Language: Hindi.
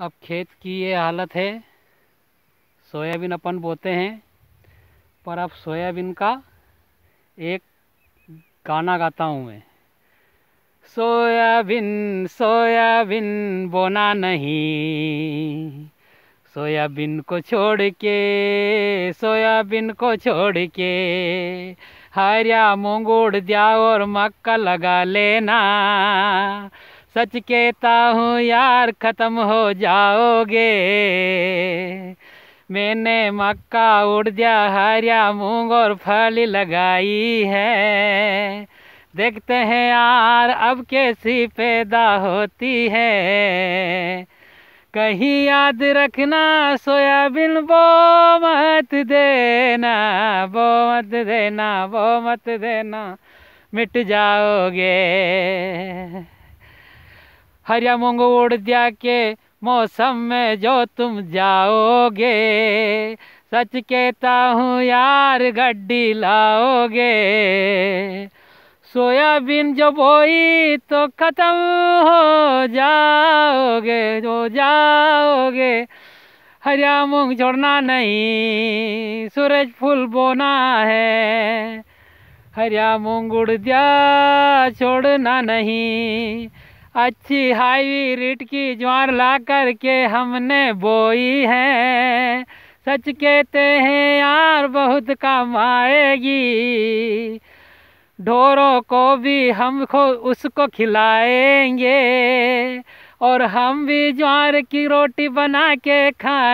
अब खेत की ये हालत है सोयाबीन अपन बोते हैं पर अब सोयाबीन का एक गाना गाता हूँ मैं सोयाबीन सोयाबीन बोना नहीं सोयाबीन को छोड़ के सोयाबीन को छोड़ के हरिया मूंगूड़ दिया और मक्का लगा लेना सच कहता हूँ यार ख़त्म हो जाओगे मैंने मक्का उड़ दिया हरिया मूंग और फली लगाई है देखते हैं यार अब कैसी पैदा होती है कहीं याद रखना सोयाबीन बो मत देना बो मत देना बो मत देना मिट जाओगे हरिया मोंगो उड़ दिया के मौसम में जो तुम जाओगे सच कहता हूँ यार गड्डी लाओगे सोयाबीन जो बोई तो ख़त्म हो जाओगे जो जाओगे हरिया मूंग छोड़ना नहीं सूरज फूल बोना है हरिया मूंग उड़ दिया छोड़ना नहीं अच्छी हाई रेट की ज्वार ला करके हमने बोई है सच कहते हैं यार बहुत काम आएगी ढोरों को भी हम खो उसको खिलाएंगे और हम भी ज्वार की रोटी बना के खाएंगे